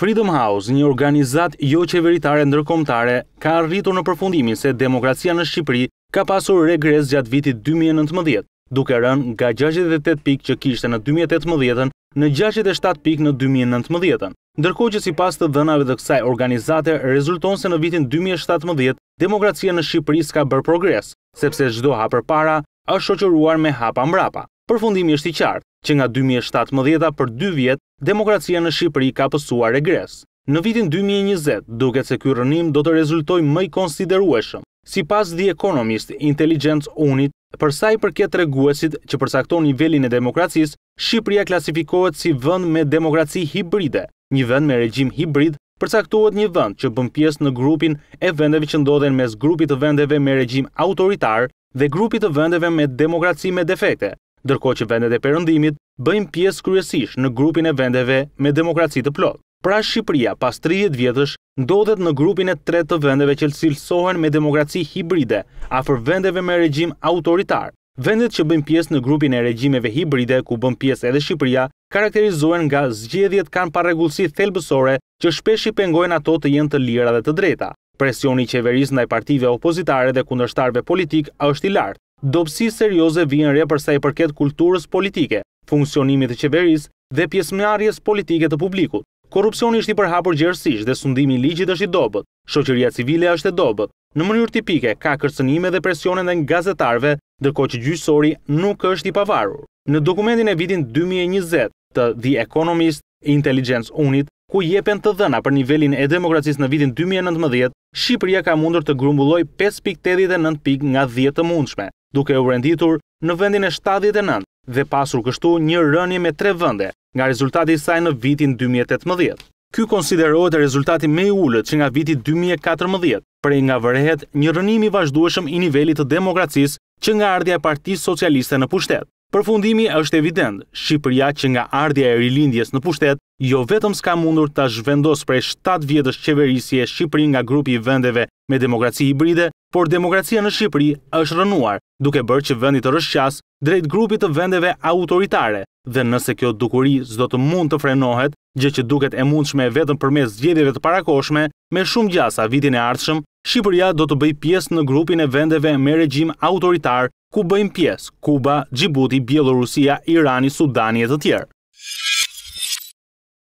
Freedom House, një organizat jo qeveritare ndërkomtare, ka rritur në përfundimin se demokracia në Shqipëri ka pasur regres gjatë vitit 2019, duke rënë nga 68 pikë që kishte në 2018 në 67 pikë në 2019. Ndërkohë që si pas të dënave dhe kësaj organizate, rezulton se në vitin 2017, demokracia në Shqipëri s'ka bërë progres, sepse gjdo hapër para është shoqëruar me hapa mrapa fundimi është i qartë, që nga 2017 për 2 vjet, demokracia në Shqipëri ka pësuar regres. Në vitin 2020, duket se ky rënim do të rezultoj më i konsiderueshëm. Si pas The Economist Intelligence Unit, përsa i përket të reguesit që përsakton nivelin e demokracis, Shqipëria klasifikohet si vënd me demokraci hibride, një vënd me regjim hibrid, përsaktohet një vënd që bën pjesë në grupin e vendeve që ndodhen mes grupit të vendeve me regjim autoritar dhe grupit të vendeve me demokraci me defekte, dërko që vendet e përëndimit bëjmë pjesë kryesish në grupin e vendeve me demokraci të plot. Pra Shqipëria pas 30 vjetësh ndodhet në grupin e tre të vendeve që cilësohen me demokraci hibride fër vendeve me regjim autoritar. Vendet që bëjmë pjesë në grupin e regjimeve hibride ku bëjmë pjesë edhe Shqipëria karakterizohen nga zgjedhjet kanë parregullsi thelbësore që shpesh i pengojnë ato të jenë të lira dhe të drejta. Presioni i qeverisë ndaj partive opozitare dhe kundërshtarve politik është i lartë dopsi serioze vijen re përsa i përket kulturës politike, funksionimit të qeveris dhe pjesmjarjes politike të publikut. Korupcioni është i përhapur gjersish dhe sundimi ligjit është i dobet, shoqëria civile është e dobet, në mënyrë tipike ka kërcenime dhe presionet në gazetarve, dërko që gjysori nuk është i pavarur. Në dokumentin e vitin 2020 të The Economist Intelligence Unit, ku jepen të dhëna për nivelin e demokracis në vitin 2019, Shqipëria ka mundur të grumbulloj 5.89 pik nga 10 mundshme duke u renditur në vendin e 79 dhe pasur kështu një rënje me tre vënde nga rezultati i saj në vitin 2018. Ky konsiderohet rezultati me i ullët që nga viti 2014, prej nga vërhet një rënimi vazhdueshëm i nivelit të demokracis që nga ardhja e partisë socialiste në pushtet. Përfundimi është evident, Shqipëria që nga ardhja e rilindjes në pushtet, jo vetëm s'ka mundur të zhvendos prej 7 vjetës qeverisje Shqipëri nga grupi vendeve me demokraci hibride, por demokracia në Shqipëri është rënuar, duke bërë që vendi të rëshqas drejt grupit të vendeve autoritare, dhe nëse kjo dukuri zdo të mund të frenohet, gjë që duket e mundshme vetëm përmes zgjedhjeve të parakoshme, me shumë gjasa vitin e ardhshëm, Shqipëria do të bëj pjesë në grupin e vendeve me regjim autoritar, ku bëjmë pjesë Kuba, Djibouti, Bielorusia, Irani, Sudani e të tjerë.